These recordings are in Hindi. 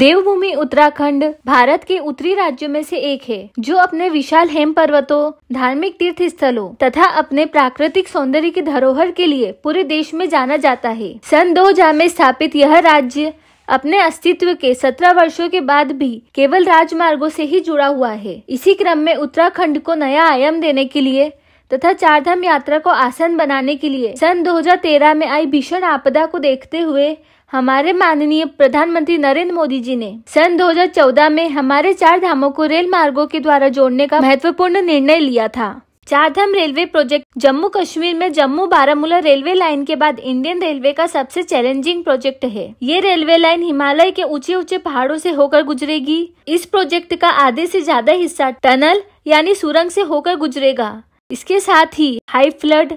देवभूमि उत्तराखंड भारत के उत्तरी राज्यों में से एक है जो अपने विशाल हेम पर्वतों धार्मिक तीर्थ स्थलों तथा अपने प्राकृतिक सौंदर्य की धरोहर के लिए पूरे देश में जाना जाता है सन दो में स्थापित यह राज्य अपने अस्तित्व के सत्रह वर्षों के बाद भी केवल राजमार्गों से ही जुड़ा हुआ है इसी क्रम में उत्तराखंड को नया आयाम देने के लिए तथा चारधाम यात्रा को आसान बनाने के लिए सन 2013 में आई भीषण आपदा को देखते हुए हमारे माननीय प्रधानमंत्री नरेंद्र मोदी जी ने सन 2014 में हमारे चार धामों को रेल मार्गों के द्वारा जोड़ने का महत्वपूर्ण निर्णय लिया था चारधाम रेलवे प्रोजेक्ट जम्मू कश्मीर में जम्मू बारामूला रेलवे लाइन के बाद इंडियन रेलवे का सबसे चैलेंजिंग प्रोजेक्ट है ये रेलवे लाइन हिमालय के ऊंचे ऊंचे पहाड़ों से होकर गुजरेगी इस प्रोजेक्ट का आधे से ज्यादा हिस्सा टनल यानी सुरंग से होकर गुजरेगा इसके साथ ही हाई फ्लड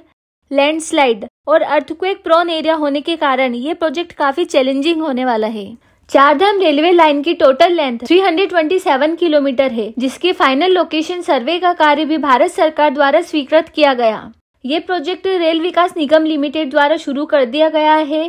लैंडस्लाइड और अर्थक्वेक प्रोन एरिया होने के कारण ये प्रोजेक्ट काफी चैलेंजिंग होने वाला है चारधाम रेलवे लाइन की टोटल लेंथ 327 किलोमीटर है जिसके फाइनल लोकेशन सर्वे का कार्य भी भारत सरकार द्वारा स्वीकृत किया गया ये project Rail Vikas Nigam Limited द्वारा शुरू कर दिया गया है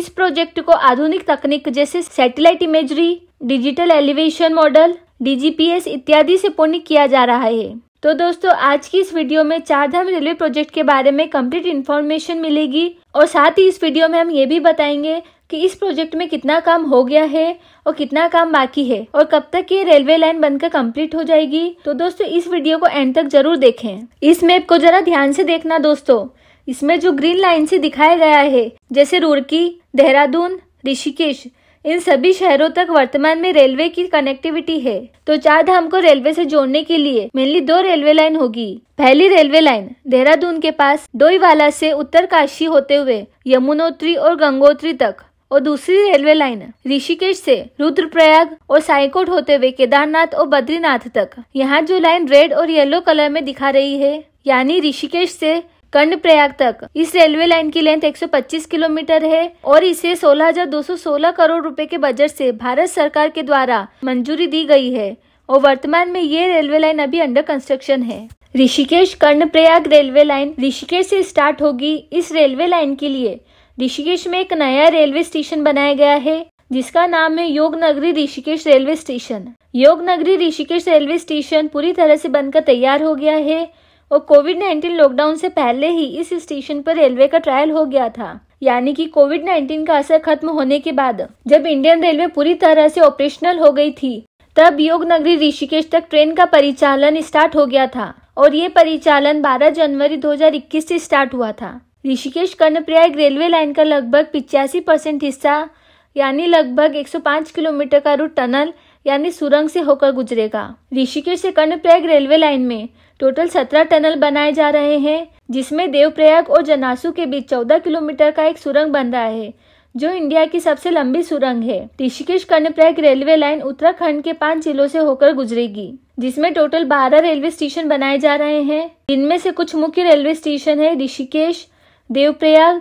इस प्रोजेक्ट को आधुनिक तकनीक जैसे satellite imagery digital elevation model DGPS इत्यादि से पूर्ण किया जा रहा है तो दोस्तों आज की इस वीडियो में चारधाम रेलवे प्रोजेक्ट के बारे में कंप्लीट इन्फॉर्मेशन मिलेगी और साथ ही इस वीडियो में हम ये भी बताएंगे कि इस प्रोजेक्ट में कितना काम हो गया है और कितना काम बाकी है और कब तक ये रेलवे लाइन बनकर कंप्लीट हो जाएगी तो दोस्तों इस वीडियो को एंड तक जरूर देखें इस मैप को जरा ध्यान से देखना दोस्तों इसमें जो ग्रीन लाइन से दिखाया गया है जैसे रुड़की देहरादून ऋषिकेश इन सभी शहरों तक वर्तमान में रेलवे की कनेक्टिविटी है तो चार धाम को रेलवे से जोड़ने के लिए मेनली दो रेलवे लाइन होगी पहली रेलवे लाइन देहरादून के पास डोईवाला से उत्तर काशी होते हुए यमुनोत्री और गंगोत्री तक और दूसरी रेलवे लाइन ऋषिकेश से रुद्रप्रयाग और साईकोट होते हुए केदारनाथ और बद्रीनाथ तक यहाँ जो लाइन रेड और येलो कलर में दिखा रही है यानी ऋषिकेश से कर्ण प्रयाग तक इस रेलवे लाइन की लेंथ 125 किलोमीटर है और इसे 16,216 करोड़ रुपए के बजट से भारत सरकार के द्वारा मंजूरी दी गई है और वर्तमान में ये रेलवे लाइन अभी अंडर कंस्ट्रक्शन है Rishikesh Karnaprayag railway line Rishikesh से स्टार्ट होगी इस रेलवे लाइन के लिए ऋषिकेश में एक नया रेलवे स्टेशन बनाया गया है जिसका नाम है योग नगरी ऋषिकेश रेलवे स्टेशन योग नगरी ऋषिकेश रेलवे स्टेशन पूरी तरह से बनकर तैयार हो गया है और कोविड नाइन्टीन लॉकडाउन से पहले ही इस स्टेशन पर रेलवे का ट्रायल हो गया था यानी कि कोविड 19 का असर खत्म होने के बाद जब इंडियन रेलवे पूरी तरह से ऑपरेशनल हो गई थी तब योग नगरी ऋषिकेश तक ट्रेन का परिचालन स्टार्ट हो गया था और ये परिचालन 12 जनवरी 2021 से स्टार्ट हुआ था ऋषिकेश कर्णप्रयाग रेलवे लाइन का लगभग पिचासी परसेंट हिस्सा यानी लगभग 105 किलोमीटर का रूट टनल यानी सुरंग से होकर गुजरेगा ऋषिकेश से कर्णप्रयाग रेलवे लाइन में टोटल सत्रह टनल बनाए जा रहे हैं जिसमें देवप्रयाग और जनासू के बीच चौदह किलोमीटर का एक सुरंग बन रहा है जो इंडिया की सबसे लंबी सुरंग है ऋषिकेश कर्णप्रयाग रेलवे लाइन उत्तराखंड के पांच जिलों से होकर गुजरेगी जिसमें टोटल बारह रेलवे स्टेशन बनाए जा रहे हैं इनमें से कुछ मुख्य रेलवे स्टेशन है ऋषिकेश देवप्रयाग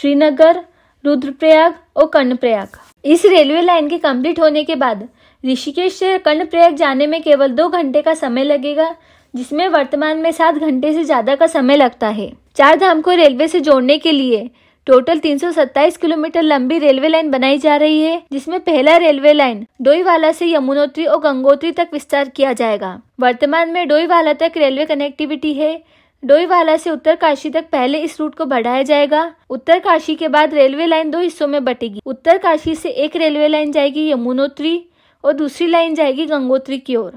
श्रीनगर रुद्रप्रयाग और कर्णप्रयाग इस रेलवे लाइन के कम्प्लीट होने के बाद ऋषिकेश से कर्णप्रयाग जाने में केवल दो घंटे का समय लगेगा जिसमें वर्तमान में सात घंटे से ज़्यादा का समय लगता है चार धाम को रेलवे से जोड़ने के लिए टोटल 327 किलोमीटर लंबी रेलवे लाइन बनाई जा रही है जिसमें पहला रेलवे लाइन डोईवाला से यमुनोत्री और गंगोत्री तक विस्तार किया जाएगा वर्तमान में डोईवाला तक रेलवे कनेक्टिविटी है डोईवाला से उत्तर काशी तक पहले इस रूट को बढ़ाया जाएगा उत्तर काशी के बाद रेलवे लाइन दो हिस्सों में बटेगी उत्तर काशी से एक रेलवे लाइन जाएगी यमुनोत्री और दूसरी लाइन जाएगी गंगोत्री की ओर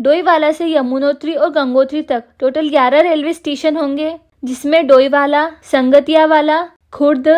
डोईवाला से यमुनोत्री और गंगोत्री तक टोटल 11 रेलवे स्टेशन होंगे जिसमें डोईवाला संगतियावाला खुर्द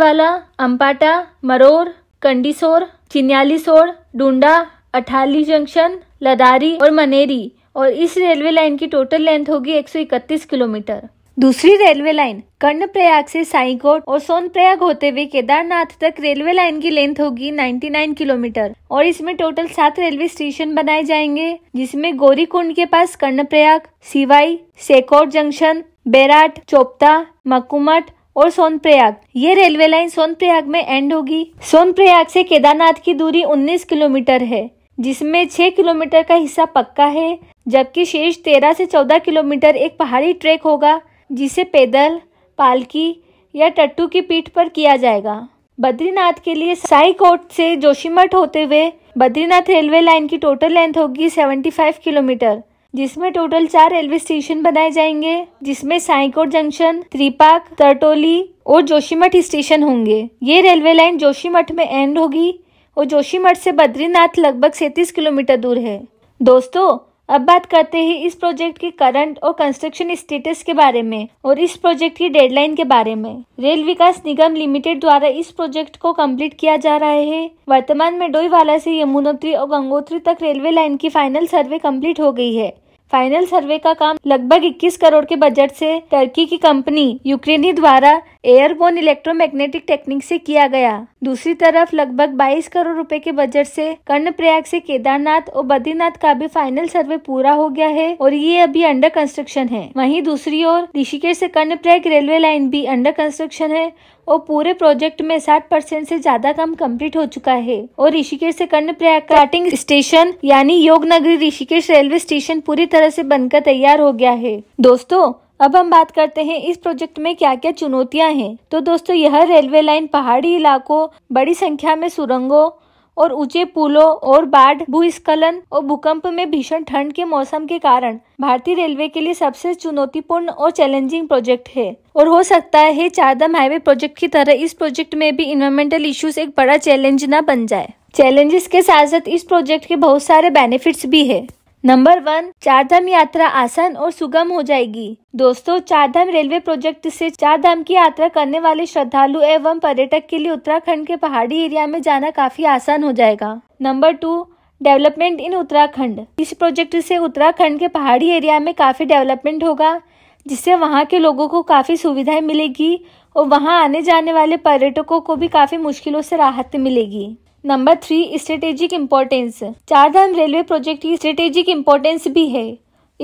वाला अम्पाटा मरोर कंडीसोर चिन्यालीसोर डूडा अठाली जंक्शन लदारी और मनेरी और इस रेलवे लाइन की टोटल लेंथ होगी 131 किलोमीटर दूसरी रेलवे लाइन कर्णप्रयाग से साईकोट और सोनप्रयाग होते हुए केदारनाथ तक रेलवे लाइन की लेंथ होगी 99 किलोमीटर और इसमें टोटल सात रेलवे स्टेशन बनाए जाएंगे जिसमें गोरीकुंड के पास कर्णप्रयाग सिवाई सेकोट जंक्शन बैराट चोपता मकुमट और सोनप्रयाग ये रेलवे लाइन सोनप्रयाग में एंड होगी सोनप्रयाग से केदारनाथ की दूरी 19 किलोमीटर है जिसमें 6 किलोमीटर का हिस्सा पक्का है जबकि शेष 13 से 14 किलोमीटर एक पहाड़ी ट्रैक होगा जिसे पैदल पालकी या टट्टू की पीठ पर किया जाएगा बद्रीनाथ के लिए साईकोट से जोशीमठ होते हुए बद्रीनाथ रेलवे लाइन की टोटल लेंथ होगी 75 किलोमीटर जिसमें टोटल चार रेलवे स्टेशन बनाए जाएंगे जिसमें साईकोट जंक्शन त्रिपाक तरटोली और जोशीमठ स्टेशन होंगे ये रेलवे लाइन जोशीमठ में एंड होगी और जोशीमठ से बद्रीनाथ लगभग सैतीस किलोमीटर दूर है दोस्तों अब बात करते हैं इस प्रोजेक्ट के करंट और कंस्ट्रक्शन स्टेटस के बारे में और इस प्रोजेक्ट की डेडलाइन के बारे में रेल विकास निगम लिमिटेड द्वारा इस प्रोजेक्ट को कंप्लीट किया जा रहा है वर्तमान में डोईवाला से यमुनोत्री और गंगोत्री तक रेलवे लाइन की फाइनल सर्वे कंप्लीट हो गई है फाइनल सर्वे का काम लगभग 21 करोड़ के बजट से टर्की की कंपनी यूक्रेनी द्वारा एयरबोन इलेक्ट्रोमैग्नेटिक टेक्निक से किया गया दूसरी तरफ लगभग 22 करोड़ रुपए के बजट से कर्णप्रयाग से केदारनाथ और बद्रीनाथ का भी फाइनल सर्वे पूरा हो गया है और ये अभी अंडर कंस्ट्रक्शन है वहीं दूसरी ओर ऋषिकेश से कर्णप्रयाग रेलवे लाइन भी अंडर कंस्ट्रक्शन है और पूरे प्रोजेक्ट में साठ परसेंट से ज्यादा काम कंप्लीट हो चुका है और ऋषिकेश से कर्ण प्रयाग का स्टार्टिंग स्टेशन यानी योग नगरी ऋषिकेश रेलवे स्टेशन पूरी तरह से बनकर तैयार हो गया है दोस्तों अब हम बात करते हैं इस प्रोजेक्ट में क्या क्या चुनौतियां हैं तो दोस्तों यह रेलवे लाइन पहाड़ी इलाकों बड़ी संख्या में सुरंगों और ऊंचे पुलों और बाढ़ भूस्खलन और भूकंप में भीषण ठंड के मौसम के कारण भारतीय रेलवे के लिए सबसे चुनौतीपूर्ण और चैलेंजिंग प्रोजेक्ट है और हो सकता है चारदम हाईवे प्रोजेक्ट की तरह इस प्रोजेक्ट में भी इन्वायरमेंटल इश्यूज एक बड़ा चैलेंज न बन जाए चैलेंजेस के साथ साथ इस प्रोजेक्ट के बहुत सारे बेनिफिट्स भी है नंबर वन चारधाम यात्रा आसान और सुगम हो जाएगी दोस्तों चारधाम रेलवे प्रोजेक्ट से चारधाम की यात्रा करने वाले श्रद्धालु एवं पर्यटक के लिए उत्तराखंड के पहाड़ी एरिया में जाना काफी आसान हो जाएगा number two development in Uttarakhand इस प्रोजेक्ट से उत्तराखंड के पहाड़ी एरिया में काफी डेवलपमेंट होगा जिससे वहाँ के लोगों को काफ़ी सुविधाएं मिलेगी और वहाँ आने जाने वाले पर्यटकों को भी काफ़ी मुश्किलों से राहत मिलेगी number three strategic importance Chardham railway project की स्ट्रेटेजिक इम्पोर्टेंस भी है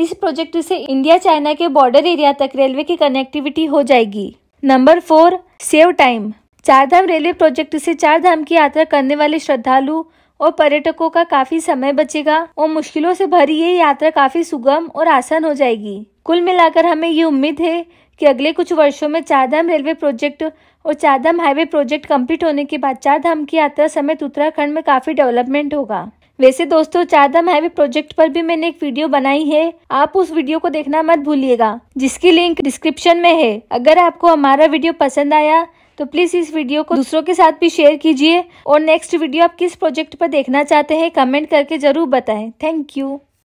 इस प्रोजेक्ट से इंडिया चाइना के बॉर्डर एरिया तक रेलवे की कनेक्टिविटी हो जाएगी number four save time Chardham railway project से चारधाम की यात्रा करने वाले श्रद्धालु और पर्यटकों का काफी समय बचेगा और मुश्किलों से भरी ये यात्रा काफी सुगम और आसान हो जाएगी कुल मिलाकर हमें ये उम्मीद है कि अगले कुछ वर्षों में चारधाम रेलवे प्रोजेक्ट और चारधाम हाईवे प्रोजेक्ट कंप्लीट होने के बाद चारधाम की यात्रा समेत उत्तराखंड में काफी डेवलपमेंट होगा वैसे दोस्तों चारधाम हाईवे प्रोजेक्ट पर भी मैंने एक वीडियो बनाई है आप उस वीडियो को देखना मत भूलिएगा जिसकी लिंक डिस्क्रिप्शन में है अगर आपको हमारा वीडियो पसंद आया तो प्लीज इस वीडियो को दूसरों के साथ भी शेयर कीजिए और नेक्स्ट वीडियो आप किस प्रोजेक्ट पर देखना चाहते हैं कमेंट करके जरूर बताएं थैंक यू